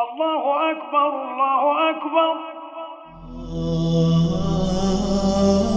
الله أكبر الله أكبر آه.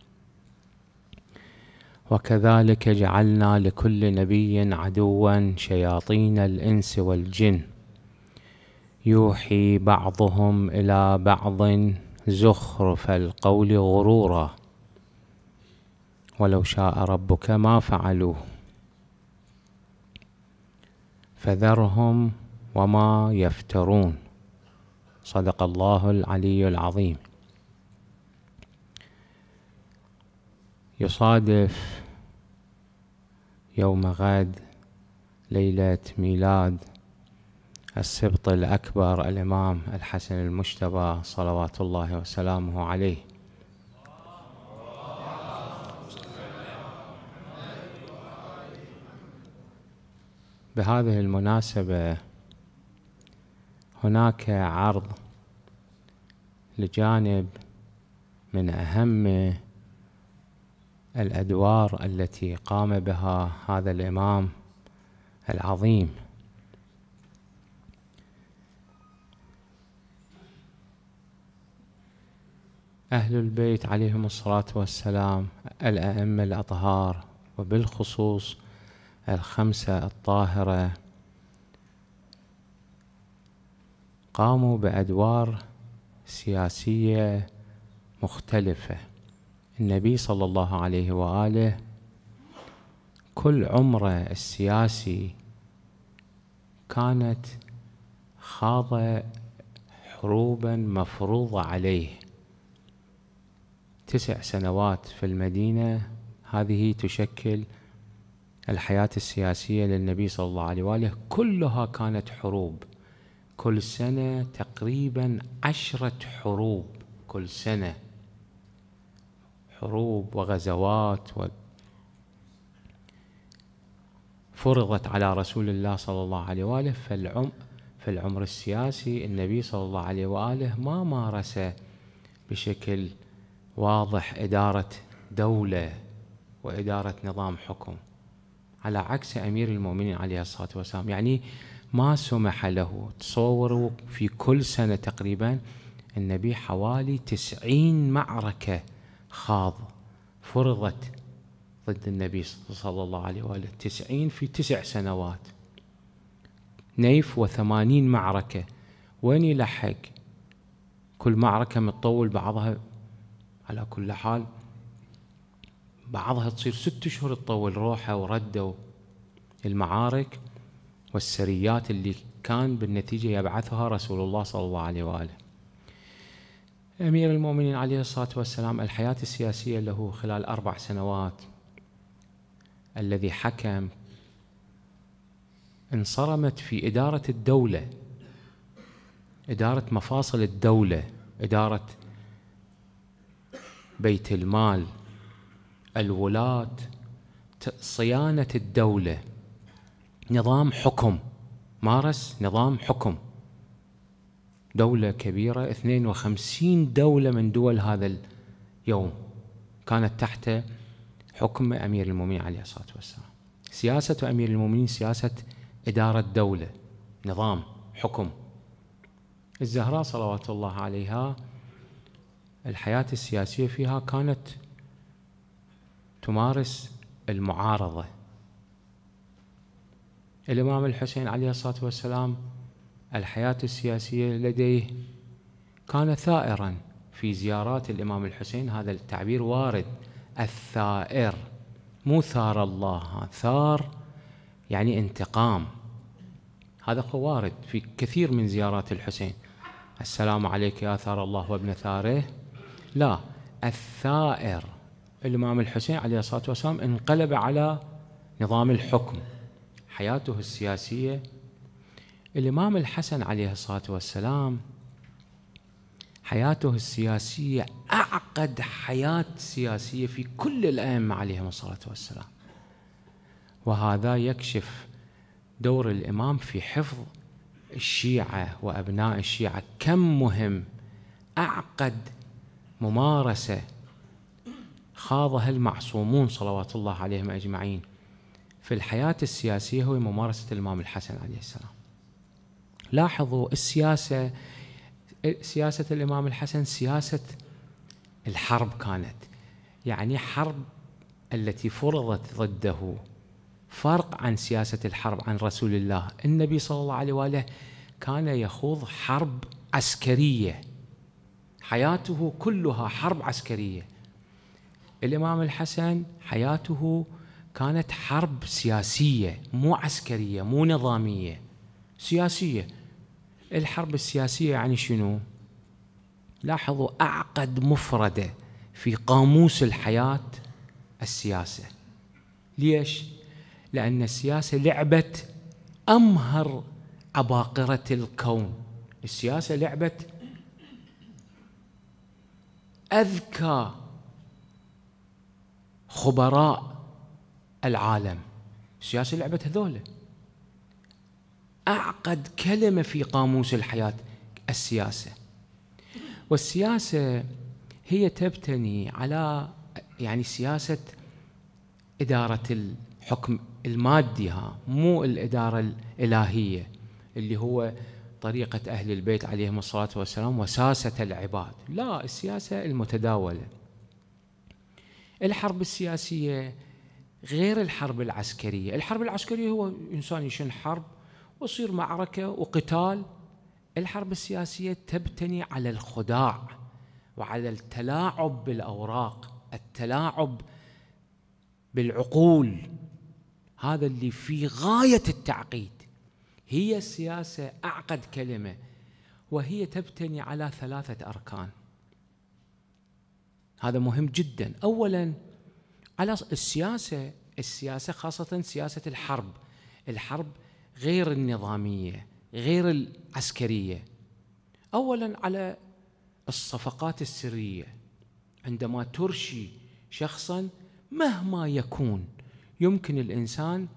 وكذلك جعلنا لكل نبي عدوا شياطين الانس والجن يوحي بعضهم الى بعض زخرف القول غرورا ولو شاء ربك ما فعلوه فذرهم وما يفترون صدق الله العلي العظيم يصادف يوم غد ليلة ميلاد السبط الأكبر الإمام الحسن المجتبى صلوات الله وسلامه عليه بهذه المناسبة هناك عرض لجانب من أهم الادوار التي قام بها هذا الامام العظيم أهل البيت عليهم الصلاة والسلام الأئمة الأطهار وبالخصوص الخمسة الطاهرة قاموا بأدوار سياسية مختلفة النبي صلى الله عليه وآله كل عمره السياسي كانت خاض حروبا مفروضة عليه تسع سنوات في المدينة هذه تشكل الحياة السياسية للنبي صلى الله عليه وآله كلها كانت حروب كل سنة تقريبا عشرة حروب كل سنة حروب وغزوات و فرضت على رسول الله صلى الله عليه وآله فالعم في العمر السياسي النبي صلى الله عليه وآله ما مارس بشكل واضح إدارة دولة وإدارة نظام حكم على عكس أمير المؤمنين عليه الصلاة والسلام يعني ما سمح له تصوروا في كل سنة تقريبا النبي حوالي تسعين معركة خاض فرضت ضد النبي صلى الله عليه وآله تسعين في تسع سنوات نيف وثمانين معركة وين يلحق كل معركة متطول بعضها على كل حال بعضها تصير ست أشهر تطول روحه وردوا المعارك والسريات اللي كان بالنتيجة يبعثها رسول الله صلى الله عليه وآله أمير المؤمنين عليه الصلاة والسلام الحياة السياسية له خلال أربع سنوات الذي حكم انصرمت في إدارة الدولة إدارة مفاصل الدولة إدارة بيت المال الولاة صيانة الدولة نظام حكم مارس نظام حكم دولة كبيرة 52 دولة من دول هذا اليوم كانت تحت حكم أمير المؤمنين عليه الصلاة والسلام سياسة أمير المؤمنين سياسة إدارة دولة نظام حكم الزهراء صلوات الله عليها الحياة السياسية فيها كانت تمارس المعارضة الإمام الحسين عليه الصلاة والسلام الحياة السياسية لديه كان ثائرا في زيارات الإمام الحسين هذا التعبير وارد الثائر مو ثار الله ثار يعني انتقام هذا وارد في كثير من زيارات الحسين السلام عليك يا ثار الله وابن ثاره لا الثائر الإمام الحسين عليه الصلاة والسلام انقلب على نظام الحكم حياته السياسية الإمام الحسن عليه الصلاة والسلام حياته السياسية أعقد حياة سياسية في كل الأئمة عليهم الصلاة والسلام وهذا يكشف دور الإمام في حفظ الشيعة وأبناء الشيعة كم مهم أعقد ممارسة خاضها المعصومون صلوات الله عليهم أجمعين في الحياة السياسية هو ممارسة الإمام الحسن عليه السلام لاحظوا السياسة سياسة الإمام الحسن سياسة الحرب كانت يعني حرب التي فرضت ضده فرق عن سياسة الحرب عن رسول الله النبي صلى الله عليه وآله كان يخوض حرب عسكرية حياته كلها حرب عسكرية الإمام الحسن حياته كانت حرب سياسية مو عسكرية مو نظامية سياسية الحرب السياسية يعني شنو؟ لاحظوا أعقد مفردة في قاموس الحياة السياسة ليش؟ لأن السياسة لعبة أمهر عباقرة الكون السياسة لعبة أذكى خبراء العالم السياسة لعبة هذول أعقد كلمة في قاموس الحياة السياسة والسياسة هي تبتني على يعني سياسة إدارة الحكم المادي ها مو الإدارة الإلهية اللي هو طريقة أهل البيت عليهم الصلاة والسلام وساسة العباد لا السياسة المتداولة الحرب السياسية غير الحرب العسكرية الحرب العسكرية هو إنسان يشن حرب وصير معركة وقتال الحرب السياسية تبتني على الخداع وعلى التلاعب بالأوراق التلاعب بالعقول هذا اللي في غاية التعقيد هي السياسة أعقد كلمة وهي تبتني على ثلاثة أركان هذا مهم جدا أولا على السياسة السياسة خاصة سياسة الحرب الحرب غير النظاميه غير العسكريه اولا على الصفقات السريه عندما ترشي شخصا مهما يكون يمكن الانسان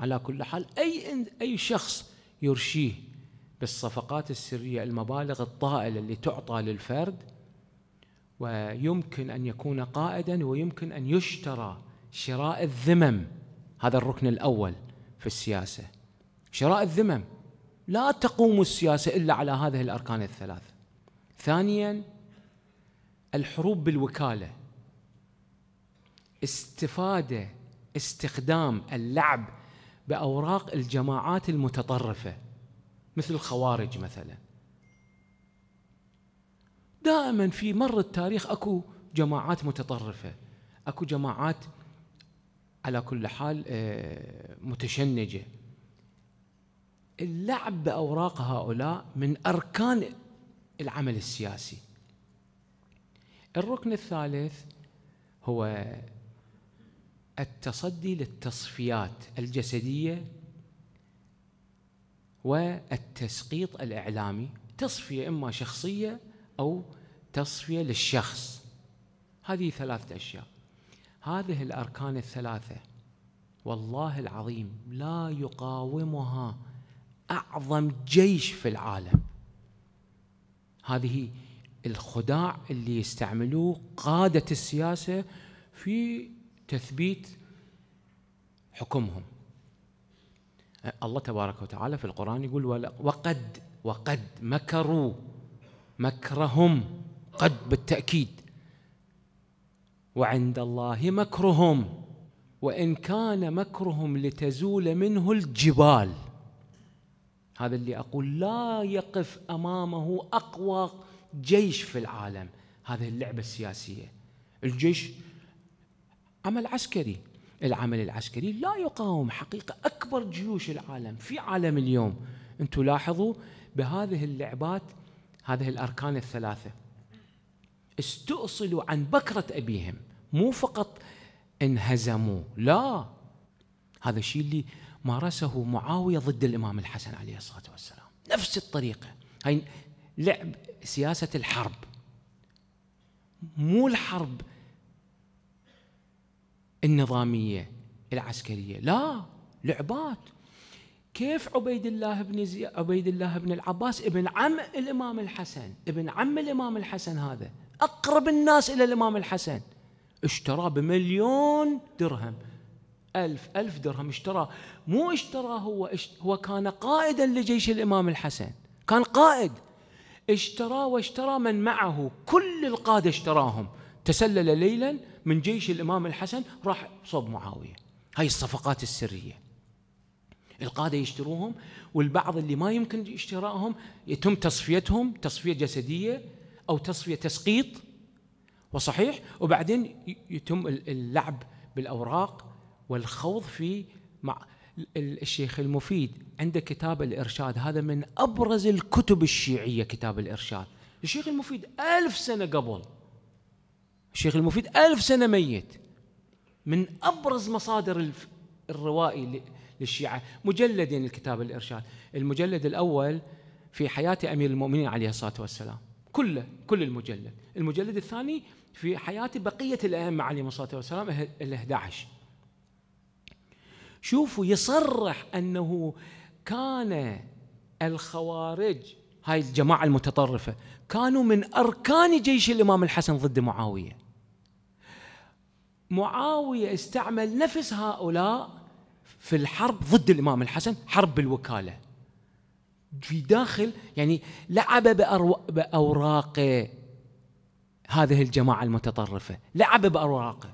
على كل حال اي اي شخص يرشيه بالصفقات السريه المبالغ الطائله اللي تعطى للفرد ويمكن ان يكون قائدا ويمكن ان يشترى شراء الذمم هذا الركن الاول في السياسة شراء الذمم لا تقوم السياسة إلا على هذه الأركان الثلاث ثانيا الحروب بالوكالة استفادة استخدام اللعب بأوراق الجماعات المتطرفة مثل الخوارج مثلا دائما في مر التاريخ اكو جماعات متطرفه اكو جماعات على كل حال آه، متشنجة اللعب بأوراق هؤلاء من أركان العمل السياسي الركن الثالث هو التصدي للتصفيات الجسدية والتسقيط الإعلامي تصفية إما شخصية أو تصفية للشخص هذه ثلاثة أشياء هذه الاركان الثلاثه والله العظيم لا يقاومها اعظم جيش في العالم هذه الخداع اللي يستعملوه قاده السياسه في تثبيت حكمهم الله تبارك وتعالى في القرآن يقول وقد وقد مكروا مكرهم قد بالتأكيد وعند الله مكرهم وان كان مكرهم لتزول منه الجبال هذا اللي اقول لا يقف امامه اقوى جيش في العالم هذه اللعبه السياسيه الجيش عمل عسكري العمل العسكري لا يقاوم حقيقه اكبر جيوش العالم في عالم اليوم انتم لاحظوا بهذه اللعبات هذه الاركان الثلاثه استؤصلوا عن بكرة أبيهم مو فقط انهزموا لا هذا الشيء اللي مارسه معاوية ضد الإمام الحسن عليه الصلاة والسلام نفس الطريقة هاي لعب سياسة الحرب مو الحرب النظامية العسكرية لا لعبات كيف عبيد الله بن زي... عبيد الله بن العباس ابن عم الامام الحسن ابن عم الامام الحسن هذا أقرب الناس إلى الإمام الحسن اشتراه بمليون درهم ألف ألف درهم اشتراه مو اشتراه هو هو كان قائدا لجيش الإمام الحسن كان قائد اشترى واشترى من معه كل القادة اشتراهم تسلل ليلا من جيش الإمام الحسن راح صوب معاوية هاي الصفقات السرية القادة يشتروهم والبعض اللي ما يمكن اشترائهم يتم تصفيتهم تصفية جسدية او تصفيه تسقيط وصحيح وبعدين يتم اللعب بالاوراق والخوض في مع الشيخ المفيد عنده كتاب الارشاد هذا من ابرز الكتب الشيعيه كتاب الارشاد الشيخ المفيد ألف سنه قبل الشيخ المفيد ألف سنه ميت من ابرز مصادر الروائي للشيعه مجلدين الكتاب الارشاد المجلد الاول في حياه امير المؤمنين عليه الصلاه والسلام كله كل المجلد المجلد الثاني في حياة بقية الأئمة عليهم الصلاة والسلام ال 11 شوفوا يصرح أنه كان الخوارج هاي الجماعة المتطرفة كانوا من أركان جيش الإمام الحسن ضد معاوية معاوية استعمل نفس هؤلاء في الحرب ضد الإمام الحسن حرب الوكالة في داخل يعني لعب بأوراق هذه الجماعة المتطرفة لعب بأوراقه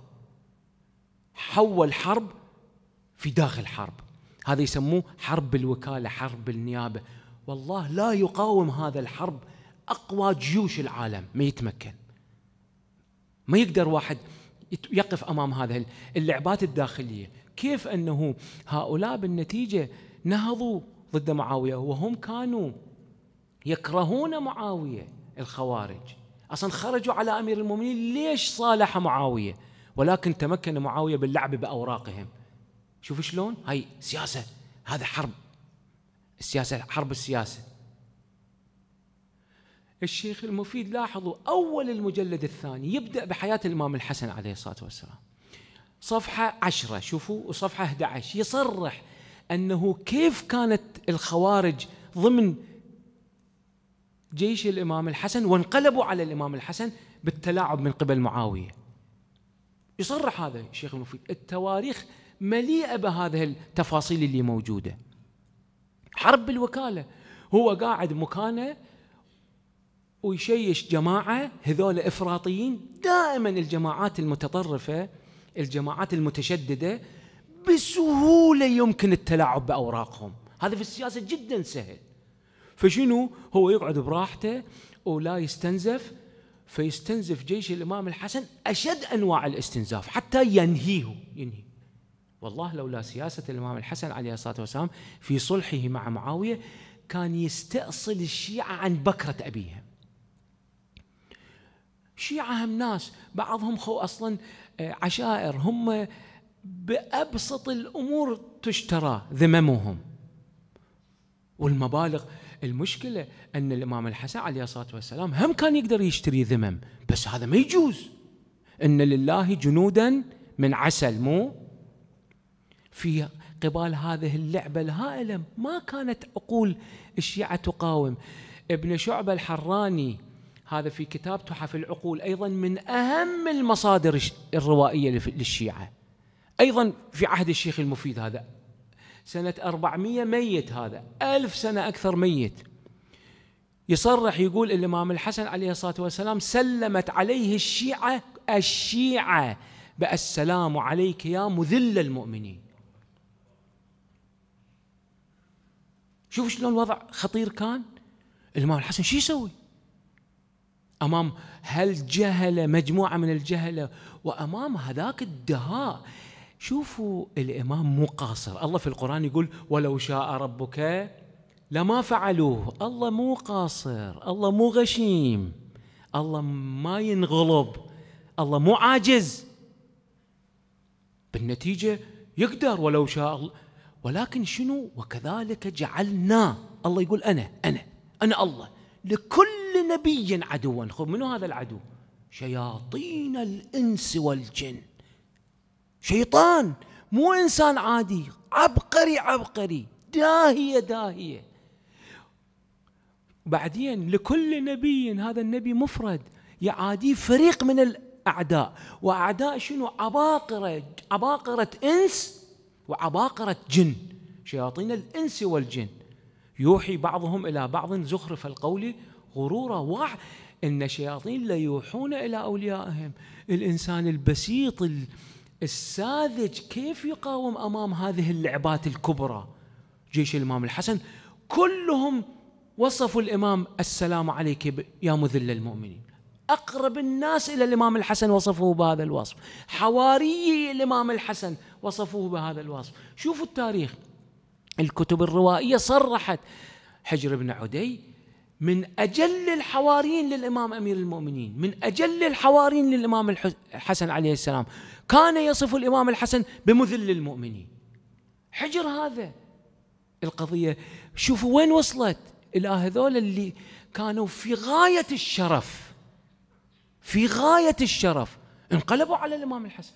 حول حرب في داخل حرب هذا يسموه حرب الوكالة حرب النيابة والله لا يقاوم هذا الحرب أقوى جيوش العالم ما يتمكن ما يقدر واحد يقف أمام هذه اللعبات الداخلية كيف أنه هؤلاء بالنتيجة نهضوا ضد معاوية وهم كانوا يكرهون معاوية الخوارج أصلا خرجوا على أمير المؤمنين ليش صالح معاوية ولكن تمكن معاوية باللعب بأوراقهم شوف شلون هاي سياسة هذا حرب السياسة حرب السياسة الشيخ المفيد لاحظوا أول المجلد الثاني يبدأ بحياة الإمام الحسن عليه الصلاة والسلام صفحة عشرة شوفوا وصفحة 11 يصرح أنه كيف كانت الخوارج ضمن جيش الإمام الحسن وانقلبوا على الإمام الحسن بالتلاعب من قبل معاوية يصرح هذا الشيخ المفيد التواريخ مليئة بهذه التفاصيل اللي موجودة حرب الوكالة هو قاعد مكانه ويشيش جماعة هذول إفراطيين دائما الجماعات المتطرفة الجماعات المتشددة بسهولة يمكن التلاعب بأوراقهم هذا في السياسة جدا سهل فشنو هو يقعد براحته ولا يستنزف فيستنزف جيش الإمام الحسن أشد أنواع الاستنزاف حتى ينهيه ينهي والله لولا سياسة الإمام الحسن عليه الصلاة والسلام في صلحه مع معاوية كان يستأصل الشيعة عن بكرة أبيهم شيعه هم ناس بعضهم خو أصلا آه، عشائر هم بأبسط الأمور تشترى ذممهم والمبالغ المشكلة أن الإمام الحسن عليه الصلاة والسلام هم كان يقدر يشتري ذمم بس هذا ما يجوز إن لله جنودا من عسل مو في قبال هذه اللعبة الهائلة ما كانت عقول الشيعة تقاوم ابن شعبة الحراني هذا في كتاب تحف العقول أيضا من أهم المصادر الروائية للشيعة أيضا في عهد الشيخ المفيد هذا سنة 400 ميت هذا ألف سنة أكثر ميت يصرح يقول الإمام الحسن عليه الصلاة والسلام سلمت عليه الشيعة الشيعة بالسلام عليك يا مذل المؤمنين شوف شلون الوضع خطير كان الإمام الحسن شو يسوي أمام هالجهلة مجموعة من الجهلة وأمام هذاك الدهاء شوفوا الامام مقاصر الله في القران يقول ولو شاء ربك لما فعلوه الله مو قاصر الله مو غشيم الله ما ينغلب الله مو عاجز بالنتيجه يقدر ولو شاء الله ولكن شنو وكذلك جعلنا الله يقول انا انا انا الله لكل نبي عدوا خب منو هذا العدو شياطين الانس والجن شيطان مو انسان عادي عبقري عبقري داهيه داهيه بعدين لكل نبي هذا النبي مفرد يعاديه فريق من الاعداء واعداء شنو عباقره عباقره انس وعباقره جن شياطين الانس والجن يوحي بعضهم الى بعض زخرف القول غرورا واح ان الشياطين ليوحون الى اوليائهم الانسان البسيط الساذج كيف يقاوم امام هذه اللعبات الكبرى جيش الامام الحسن كلهم وصفوا الامام السلام عليك يا مذل المؤمنين اقرب الناس الى الامام الحسن وصفوه بهذا الوصف حواري الامام الحسن وصفوه بهذا الوصف شوفوا التاريخ الكتب الروائيه صرحت حجر بن عدي من أجل الحواريين للإمام أمير المؤمنين من أجل الحواريين للإمام الحسن عليه السلام كان يصف الإمام الحسن بمذل المؤمنين حجر هذا القضية شوفوا وين وصلت إلى هذول اللي كانوا في غاية الشرف في غاية الشرف انقلبوا على الإمام الحسن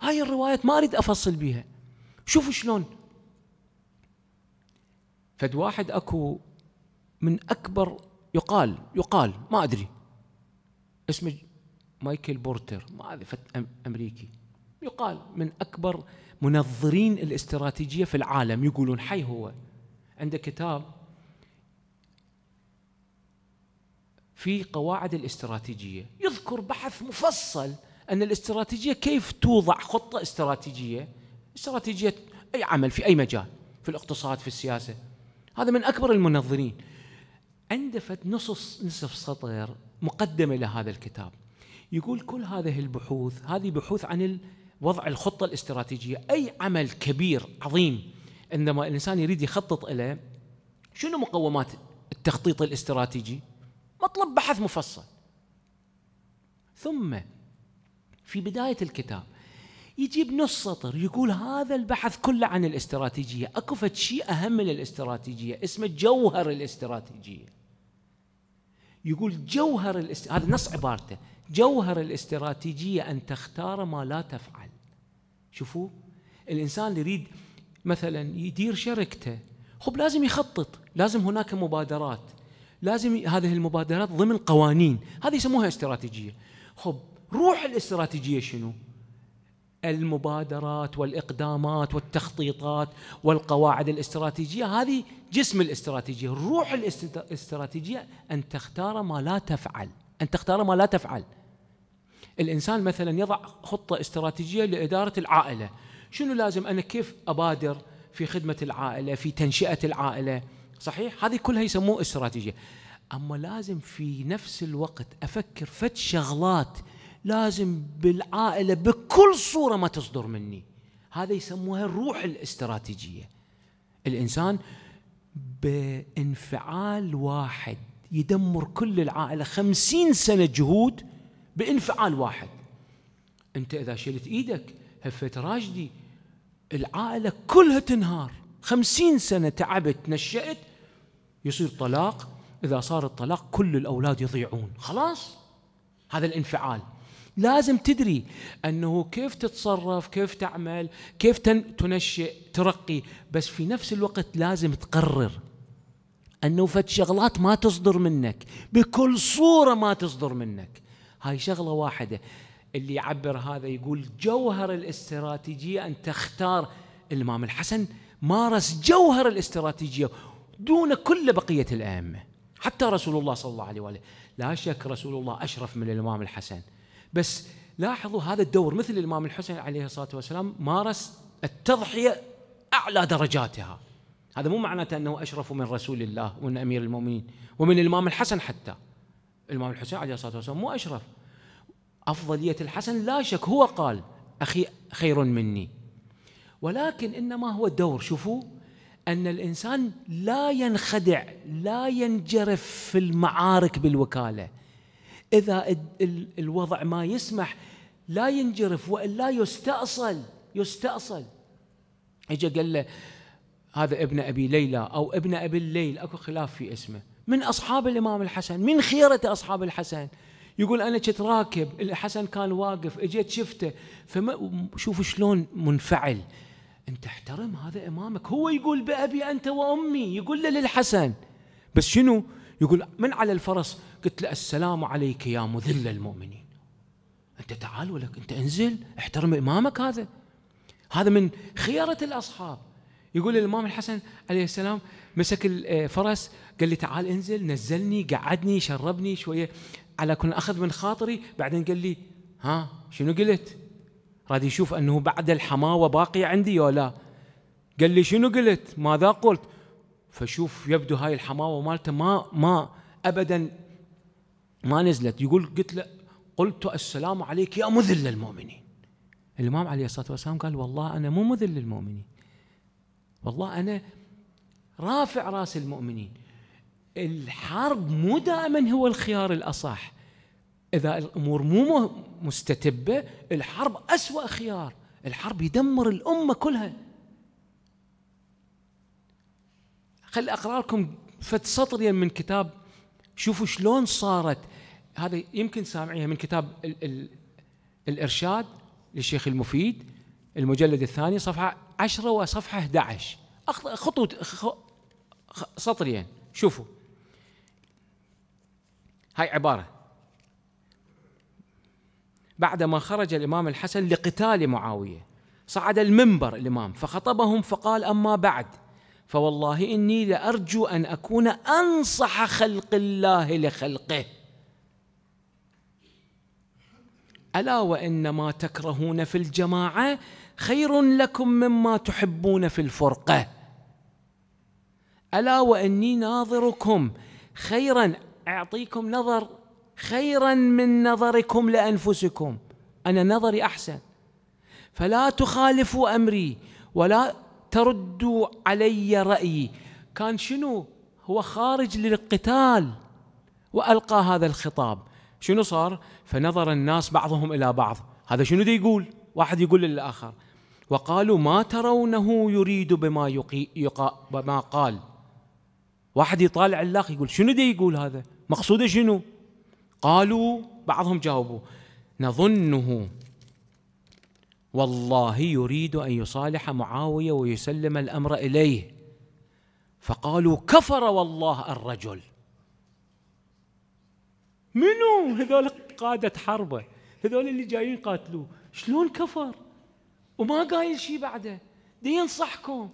هاي الروايات ما أريد أفصل بيها شوفوا شلون فد واحد أكو من أكبر يقال يقال ما أدري اسمه مايكل بورتر ما أدري أمريكي يقال من أكبر منظرين الاستراتيجية في العالم يقولون حي هو عنده كتاب في قواعد الاستراتيجية يذكر بحث مفصل أن الاستراتيجية كيف توضع خطة استراتيجية استراتيجية أي عمل في أي مجال في الاقتصاد في السياسة هذا من أكبر المنظرين أندفت نصف نصف سطر مقدمة لهذا الكتاب يقول كل هذه البحوث هذه بحوث عن وضع الخطة الاستراتيجية أي عمل كبير عظيم عندما الإنسان يريد يخطط له شنو مقومات التخطيط الاستراتيجي مطلب بحث مفصل ثم في بداية الكتاب يجيب نص سطر يقول هذا البحث كله عن الاستراتيجية أكو شيء أهم من الاستراتيجية اسمه جوهر الاستراتيجية يقول جوهر الاست... هذا نص عبارته جوهر الاستراتيجية أن تختار ما لا تفعل شوفوا الإنسان اللي يريد مثلا يدير شركته خب لازم يخطط لازم هناك مبادرات لازم هذه المبادرات ضمن قوانين هذه يسموها استراتيجية خب روح الاستراتيجية شنو المبادرات والاقدامات والتخطيطات والقواعد الاستراتيجيه هذه جسم الاستراتيجيه، روح الاستراتيجيه ان تختار ما لا تفعل، ان تختار ما لا تفعل. الانسان مثلا يضع خطه استراتيجيه لاداره العائله، شنو لازم انا كيف ابادر في خدمه العائله، في تنشئه العائله، صحيح؟ هذه كلها يسموه استراتيجيه. اما لازم في نفس الوقت افكر فد شغلات لازم بالعائله بكل صوره ما تصدر مني هذا يسموها الروح الاستراتيجيه الانسان بانفعال واحد يدمر كل العائله خمسين سنه جهود بانفعال واحد انت اذا شلت ايدك هفت راجدي العائله كلها تنهار خمسين سنه تعبت نشأت يصير طلاق إذا صار الطلاق كل الأولاد يضيعون خلاص هذا الانفعال لازم تدري انه كيف تتصرف كيف تعمل كيف تنشئ ترقي بس في نفس الوقت لازم تقرر انه فد شغلات ما تصدر منك بكل صوره ما تصدر منك هاي شغله واحده اللي يعبر هذا يقول جوهر الاستراتيجيه ان تختار الامام الحسن مارس جوهر الاستراتيجيه دون كل بقيه الائمه حتى رسول الله صلى الله عليه واله لا شك رسول الله اشرف من الامام الحسن بس لاحظوا هذا الدور مثل الإمام الحسين عليه الصلاة والسلام مارس التضحية أعلى درجاتها هذا مو معناته أنه أشرف من رسول الله ومن أمير المؤمنين ومن الإمام الحسن حتى الإمام الحسين عليه الصلاة والسلام مو أشرف أفضلية الحسن لا شك هو قال أخي خير مني ولكن إنما هو الدور شوفوا أن الإنسان لا ينخدع لا ينجرف في المعارك بالوكالة إذا الوضع ما يسمح لا ينجرف وإلا يستأصل يستأصل إجا قال له هذا ابن أبي ليلى أو ابن أبي الليل أكو خلاف في اسمه من أصحاب الإمام الحسن من خيرة أصحاب الحسن يقول أنا كنت راكب الحسن كان واقف اجيت شفته فما شوف شلون منفعل أنت احترم هذا إمامك هو يقول بأبي أنت وأمي يقول له للحسن بس شنو يقول من على الفرس قلت له السلام عليك يا مذل المؤمنين أنت تعال ولك أنت انزل احترم إمامك هذا هذا من خيرة الأصحاب يقول الإمام الحسن عليه السلام مسك الفرس آه، قال لي تعال انزل نزلني قعدني شربني شوية على كل أخذ من خاطري بعدين قال لي ها شنو قلت راد يشوف أنه بعد الحماوة باقية عندي ولا قال لي شنو قلت ماذا قلت فشوف يبدو هاي الحماوة مالته ما ما أبدا ما نزلت يقول قلت له قلت السلام عليك يا مذل المؤمنين الإمام عليه الصلاة والسلام قال والله أنا مو مذل للمؤمنين والله أنا رافع رأس المؤمنين الحرب مو دائما هو الخيار الأصح إذا الأمور مو مستتبة الحرب أسوأ خيار الحرب يدمر الأمة كلها خل أقرأ لكم فد سطر من كتاب شوفوا شلون صارت هذا يمكن سامعيها من كتاب ال ال الإرشاد للشيخ المفيد المجلد الثاني صفحة 10 وصفحة 11 خطوة سطرين شوفوا هاي عبارة بعدما خرج الإمام الحسن لقتال معاوية صعد المنبر الإمام فخطبهم فقال أما بعد فوالله إني لأرجو أن أكون أنصح خلق الله لخلقه ألا وإن ما تكرهون في الجماعة خير لكم مما تحبون في الفرقة ألا وإني ناظركم خيرا أعطيكم نظر خيرا من نظركم لأنفسكم أنا نظري أحسن فلا تخالفوا أمري ولا تردوا علي رأيي كان شنو هو خارج للقتال وألقى هذا الخطاب شنو صار فنظر الناس بعضهم إلى بعض هذا شنو دي يقول واحد يقول للآخر وقالوا ما ترونه يريد بما يقي يقا بما قال واحد يطالع الاخ يقول شنو دي يقول هذا مقصوده شنو قالوا بعضهم جاوبوا نظنه والله يريد ان يصالح معاويه ويسلم الامر اليه فقالوا كفر والله الرجل منو هذول قاده حربه هذول اللي جايين قاتلوه شلون كفر وما قايل شيء بعده دي ينصحكم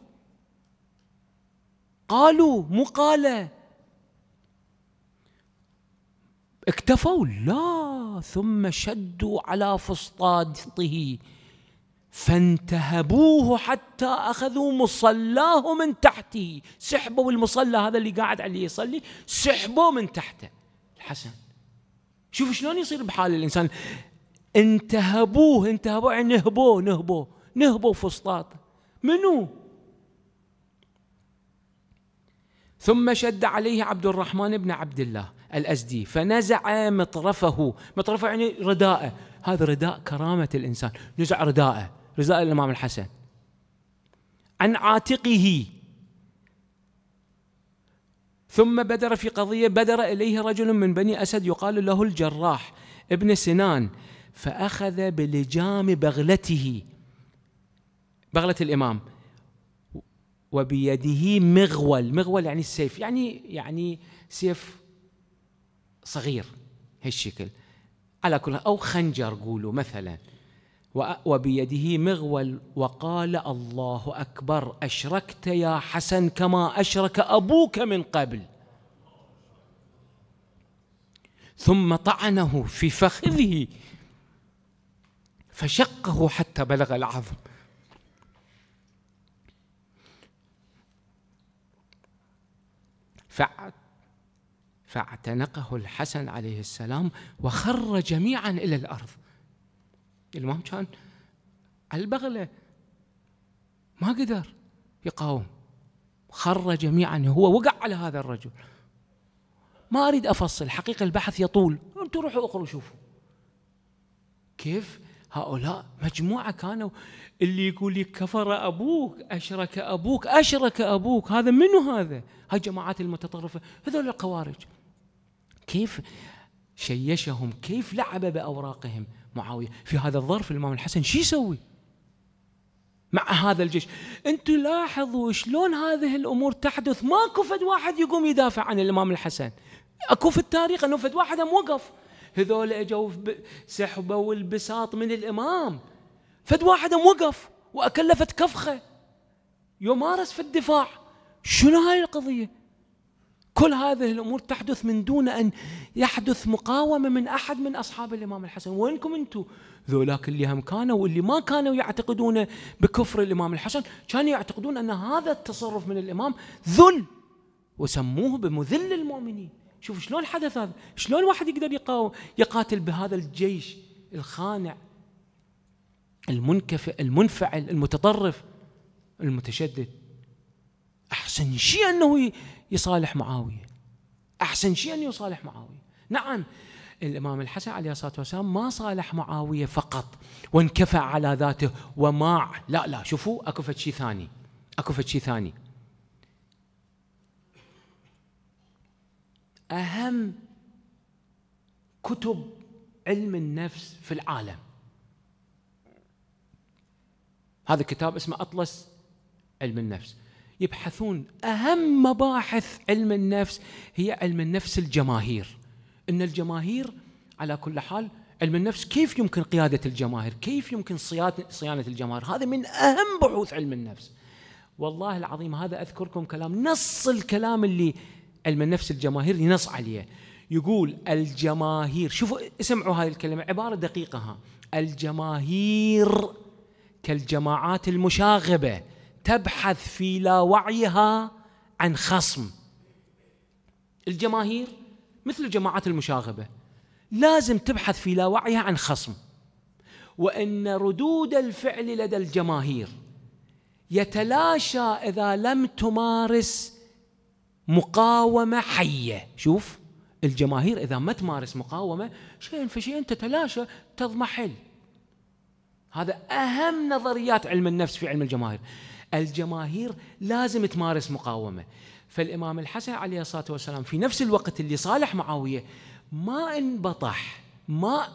قالوا مو قاله اكتفوا لا ثم شدوا على فسطاطه فانتهبوه حتى أخذوا مصلاه من تحته سحبوا المصلى هذا اللي قاعد عليه يصلي سحبوه من تحته الحسن شوف شلون يصير بحال الإنسان انتهبوه انتهبوه يعني نهبوه نهبوه نهبوه فسطاط منو ثم شد عليه عبد الرحمن بن عبد الله الأزدي فنزع مطرفه مطرفه يعني رداءه هذا رداء كرامة الإنسان نزع رداءه رزاء الإمام الحسن عن عاتقه ثم بدر في قضية بدر إليه رجل من بني أسد يقال له الجراح ابن سنان فأخذ بلجام بغلته بغلة الإمام وبيده مغول مغول يعني السيف يعني يعني سيف صغير هالشكل على كل أو خنجر قولوا مثلا وبيده مغول وقال الله اكبر اشركت يا حسن كما اشرك ابوك من قبل ثم طعنه في فخذه فشقه حتى بلغ العظم فاعتنقه الحسن عليه السلام وخر جميعا الى الارض المهم كان على البغلة ما قدر يقاوم خر جميعا هو وقع على هذا الرجل ما أريد أفصل حقيقة البحث يطول أنتم روحوا اقروا شوفوا كيف هؤلاء مجموعة كانوا اللي يقول لك كفر أبوك أشرك أبوك أشرك أبوك هذا منو هذا هاي جماعات المتطرفة هذول الخوارج كيف شيشهم كيف لعب بأوراقهم معاوية في هذا الظرف الإمام الحسن شو يسوي مع هذا الجيش انتم لاحظوا شلون هذه الأمور تحدث ماكو فد واحد يقوم يدافع عن الإمام الحسن أكو في التاريخ أنه فد واحد موقف هذول اجوا سحبه والبساط من الامام فد واحد وقف واكلفت كفخه يمارس في الدفاع شنو هاي القضيه كل هذه الامور تحدث من دون ان يحدث مقاومه من احد من اصحاب الامام الحسن، وينكم انتم؟ ذولاك اللي هم كانوا واللي ما كانوا يعتقدون بكفر الامام الحسن، كانوا يعتقدون ان هذا التصرف من الامام ذل وسموه بمذل المؤمنين، شوف شلون حدث هذا؟ شلون واحد يقدر يقاوم يقاتل بهذا الجيش الخانع المنكفئ المنفعل المتطرف المتشدد أحسن شيء أنه يصالح معاوية أحسن شيء أنه يصالح معاوية نعم الإمام الحسن عليه الصلاة والسلام ما صالح معاوية فقط وانكفى على ذاته وماع لا لا شوفوا أكو شيء ثاني أكو شيء ثاني أهم كتب علم النفس في العالم هذا كتاب اسمه أطلس علم النفس يبحثون أهم مباحث علم النفس هي علم النفس الجماهير أن الجماهير على كل حال علم النفس كيف يمكن قيادة الجماهير كيف يمكن صيانة الجماهير هذا من أهم بحوث علم النفس والله العظيم هذا أذكركم كلام نص الكلام اللي علم النفس الجماهير ينص عليه يقول الجماهير شوفوا اسمعوا هذه الكلمة عبارة دقيقة ها الجماهير كالجماعات المشاغبة تبحث في لا وعيها عن خصم الجماهير مثل الجماعات المشاغبة لازم تبحث في لا وعيها عن خصم وأن ردود الفعل لدى الجماهير يتلاشى إذا لم تمارس مقاومة حية شوف الجماهير إذا ما تمارس مقاومة شيئا فشيئا تتلاشى تضمحل هذا أهم نظريات علم النفس في علم الجماهير الجماهير لازم تمارس مقاومه فالامام الحسن عليه الصلاه والسلام في نفس الوقت اللي صالح معاويه ما انبطح ما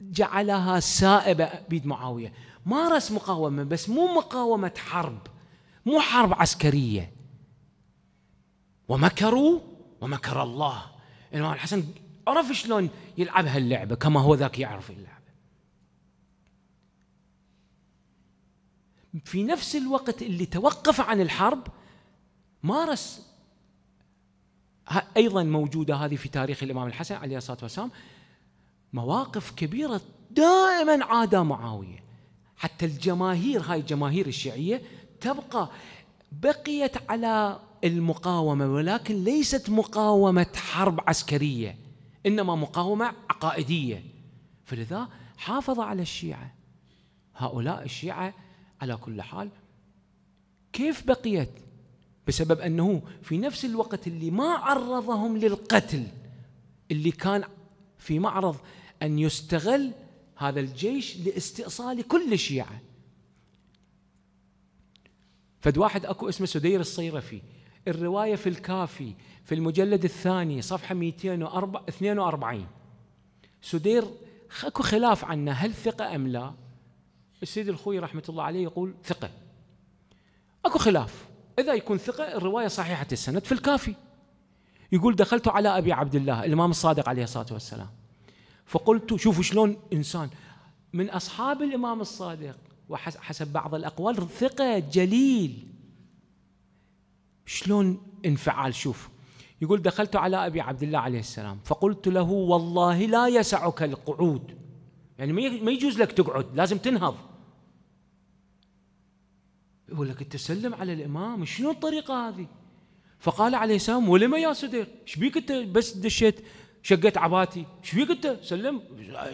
جعلها سائبه بيد معاويه مارس مقاومه بس مو مقاومه حرب مو حرب عسكريه ومكروا ومكر الله الامام الحسن عرف شلون يلعب هاللعبه كما هو ذاك يعرف اللعب في نفس الوقت اللي توقف عن الحرب مارس ايضا موجوده هذه في تاريخ الامام الحسن عليه الصلاه والسلام مواقف كبيره دائما عادى معاويه حتى الجماهير هاي الجماهير الشيعيه تبقى بقيت على المقاومه ولكن ليست مقاومه حرب عسكريه انما مقاومه عقائديه فلذا حافظ على الشيعه هؤلاء الشيعه على كل حال كيف بقيت بسبب أنه في نفس الوقت اللي ما عرضهم للقتل اللي كان في معرض أن يستغل هذا الجيش لاستئصال كل الشيعة فد واحد أكو اسمه سدير الصيرفي الرواية في الكافي في المجلد الثاني صفحة 242 سدير اكو خلاف عنه هل ثقة أم لا؟ السيد الخوي رحمة الله عليه يقول ثقة أكو خلاف إذا يكون ثقة الرواية صحيحة السند في الكافي يقول دخلت على أبي عبد الله الإمام الصادق عليه الصلاة والسلام فقلت شوفوا شلون إنسان من أصحاب الإمام الصادق وحسب بعض الأقوال ثقة جليل شلون انفعال شوف يقول دخلت على أبي عبد الله عليه السلام فقلت له والله لا يسعك القعود يعني ما يجوز لك تقعد لازم تنهض يقول لك انت سلم على الامام شنو الطريقه هذه فقال عليه السلام ولما يا صديق ايش بيك انت بس دشيت شقت عباتي ايش بيك انت سلم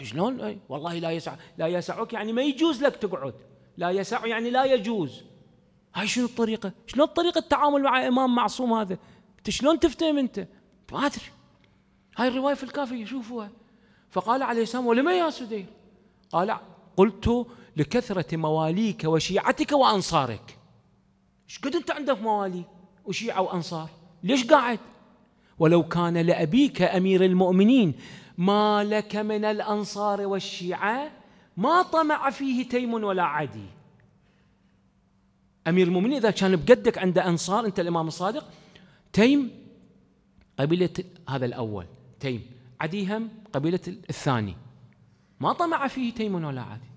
شلون والله لا يسع لا يسعك يعني ما يجوز لك تقعد لا يسع يعني لا يجوز هاي شنو الطريقه شلون طريقه التعامل مع امام معصوم هذا انت شلون تفتهم انت ما ادري هاي الروايه في الكافي شوفوها فقال عليه السلام ولما يا سدير قال قلت لكثرة مواليك وشيعتك وأنصارك ايش قد أنت عندك موالي وشيعة وأنصار ليش قاعد ولو كان لأبيك أمير المؤمنين ما لك من الأنصار والشيعة ما طمع فيه تيم ولا عدي أمير المؤمنين إذا كان بقدك عند أنصار أنت الإمام الصادق تيم قبيلة هذا الأول تيم عديهم قبيلة الثاني ما طمع فيه تيم ولا عدي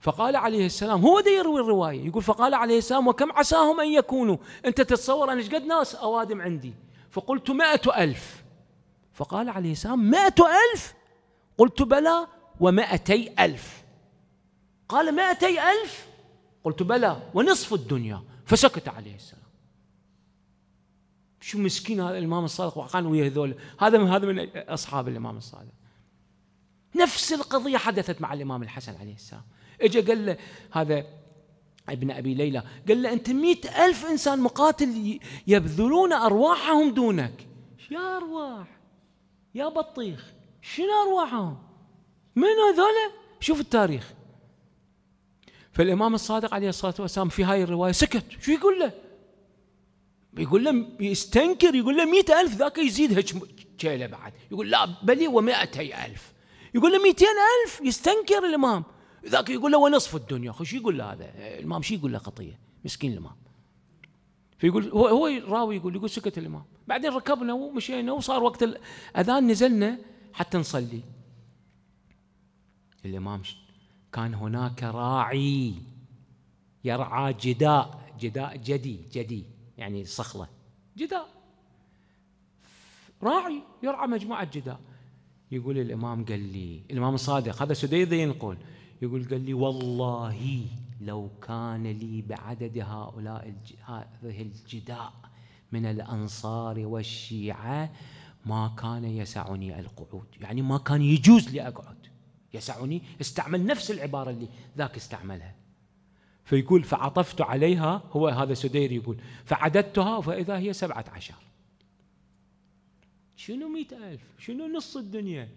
فقال عليه السلام هو ده يروي الروايه يقول فقال عليه السلام وكم عساهم ان يكونوا انت تتصور انا قد ناس اوادم عندي فقلت مائة ألف فقال عليه السلام مائة ألف قلت بلى ومائتي ألف قال مائتي ألف قلت بلى ونصف الدنيا فسكت عليه السلام شو مسكين هذا الإمام الصادق وقال ويا هذول هذا من هذا من أصحاب الإمام الصادق نفس القضية حدثت مع الإمام الحسن عليه السلام اجى قال له هذا ابن أبي ليلى قال له أنت مئة ألف إنسان مقاتل يبذلون أرواحهم دونك يا أرواح يا بطيخ شنو أرواحهم من هذول شوف التاريخ فالإمام الصادق عليه الصلاة والسلام في هاي الرواية سكت شو يقول له يقول له يستنكر يقول له مئة ألف ذاك يزيد هج بعد يقول لا بلي ومائتي ألف يقول له مئتين ألف يستنكر الإمام ذاك يقول له ونصف الدنيا اخي شو يقول له هذا الامام شو يقول له خطيه مسكين الامام فيقول هو هو راوي يقول يقول سكت الامام بعدين ركبنا ومشينا وصار وقت الاذان نزلنا حتى نصلي الامام كان هناك راعي يرعى جداء جداء جدي جدي يعني صخله جداء راعي يرعى مجموعه جداء يقول الامام قال لي الامام الصادق هذا سديدي ينقل يقول قال لي والله لو كان لي بعدد هؤلاء هذه الجداء من الأنصار والشيعة ما كان يسعني القعود يعني ما كان يجوز لي أقعد يسعني استعمل نفس العبارة اللي ذاك استعملها فيقول فعطفت عليها هو هذا سدير يقول فعددتها فإذا هي سبعة عشر شنو مئة ألف شنو نص الدنيا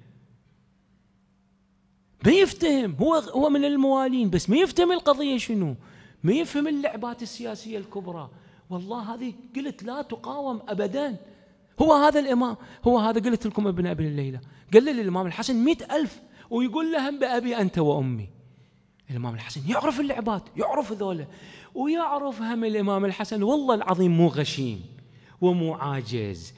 ما يفتهم هو هو من الموالين بس ما يفتهم القضيه شنو ما يفهم اللعبات السياسيه الكبرى والله هذه قلت لا تقاوم ابدا هو هذا الامام هو هذا قلت لكم ابن ابي الليله قال الامام الحسن مئة ألف ويقول لهم بأبي أنت وأمي الإمام الحسن يعرف اللعبات يعرف ذولا ويعرف هم الإمام الحسن والله العظيم مو غشيم ومو عاجز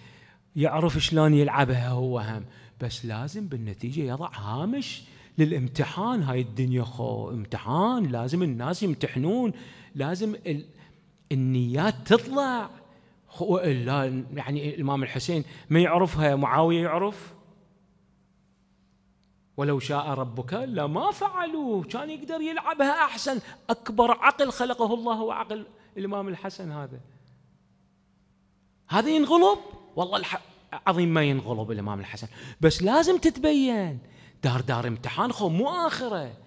يعرف شلون يلعبها هو هم بس لازم بالنتيجة يضع هامش للامتحان هاي الدنيا خو امتحان لازم الناس يمتحنون لازم ال... النيات تطلع خو لا يعني الامام الحسين ما يعرفها معاويه يعرف ولو شاء ربك لما فعلوه كان يقدر يلعبها احسن اكبر عقل خلقه الله هو عقل الامام الحسن هذا هذا ينغلب والله العظيم ما ينغلب الامام الحسن بس لازم تتبين دار دار امتحان خو مو آخرة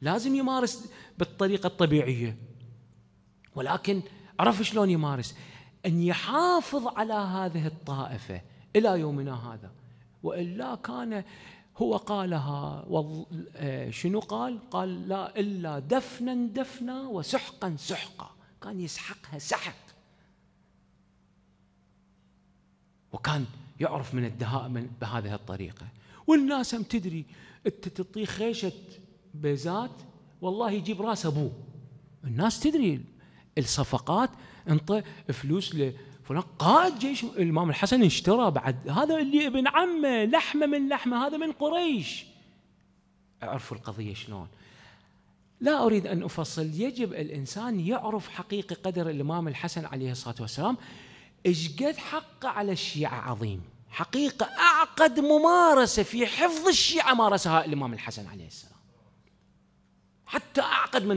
لازم يمارس بالطريقة الطبيعية ولكن عرف شلون يمارس أن يحافظ على هذه الطائفة إلى يومنا هذا وإلا كان هو قالها آه، شنو قال قال لا إلا دفنا دفنا وسحقا سحقا كان يسحقها سحق وكان يعرف من الدهاء من بهذه الطريقة والناس هم تدري انت تعطيه خيشه بيزات والله يجيب راس ابوه الناس تدري الصفقات انطى فلوس لفلان قائد جيش الامام الحسن اشترى بعد هذا اللي ابن عمه لحمه من لحمه هذا من قريش اعرفوا القضيه شلون لا اريد ان افصل يجب الانسان يعرف حقيقه قدر الامام الحسن عليه الصلاه والسلام ايش قد حقه على الشيعه عظيم حقيقة أعقد ممارسة في حفظ الشيعة مارسها الإمام الحسن عليه السلام حتى أعقد من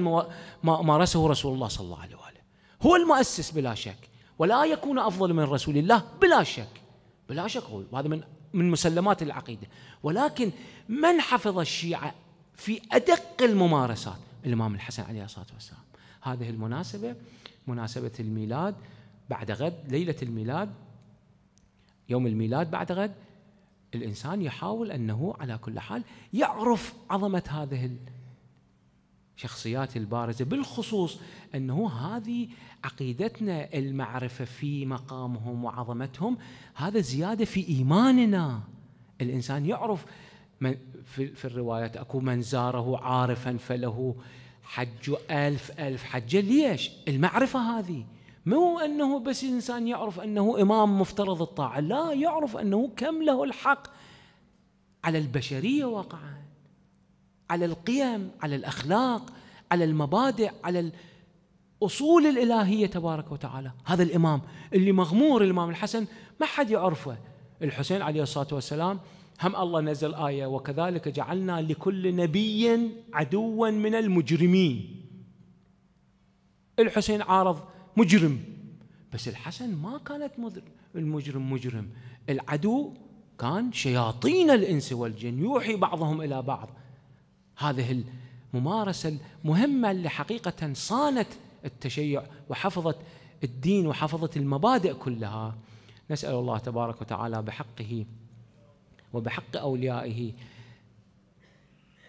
ما مارسه رسول الله صلى الله عليه وآله هو المؤسس بلا شك ولا يكون أفضل من رسول الله بلا شك بلا شك هو وهذا من من مسلمات العقيدة ولكن من حفظ الشيعة في أدق الممارسات الإمام الحسن عليه الصلاة والسلام هذه المناسبة مناسبة الميلاد بعد غد ليلة الميلاد يوم الميلاد بعد غد الانسان يحاول انه على كل حال يعرف عظمه هذه الشخصيات البارزه بالخصوص انه هذه عقيدتنا المعرفه في مقامهم وعظمتهم هذا زياده في ايماننا الانسان يعرف من في الروايات اكو من زاره عارفا فله حج ألف ألف حجة ليش المعرفة هذه مو أنه بس إنسان يعرف أنه إمام مفترض الطاعة لا يعرف أنه كم له الحق على البشرية واقعا على القيم على الأخلاق على المبادئ على الأصول الإلهية تبارك وتعالى هذا الإمام اللي مغمور الإمام الحسن ما حد يعرفه الحسين عليه الصلاة والسلام هم الله نزل آية وكذلك جعلنا لكل نبي عدوا من المجرمين الحسين عارض مجرم بس الحسن ما كانت المجرم مجرم العدو كان شياطين الإنس والجن يوحي بعضهم إلى بعض هذه الممارسة المهمة اللي حقيقة صانت التشيع وحفظت الدين وحفظت المبادئ كلها نسأل الله تبارك وتعالى بحقه وبحق أوليائه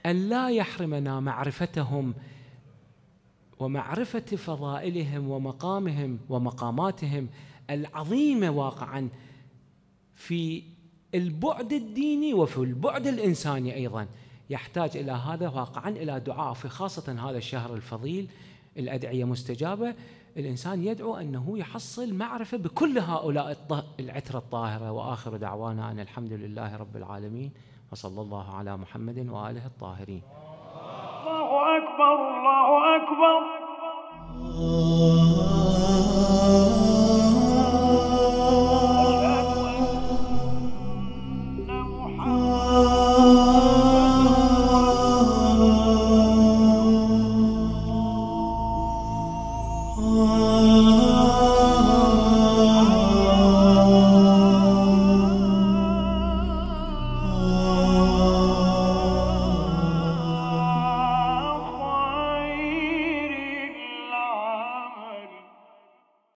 أن لا يحرمنا معرفتهم ومعرفة فضائلهم ومقامهم ومقاماتهم العظيمة واقعا في البعد الديني وفي البعد الإنساني أيضا يحتاج إلى هذا واقعا إلى دعاء في خاصة هذا الشهر الفضيل الأدعية مستجابة الإنسان يدعو أنه يحصل معرفة بكل هؤلاء العترة الطاهرة وآخر دعوانا أن الحمد لله رب العالمين وصلى الله على محمد وآله الطاهرين الله أكبر الله أكبر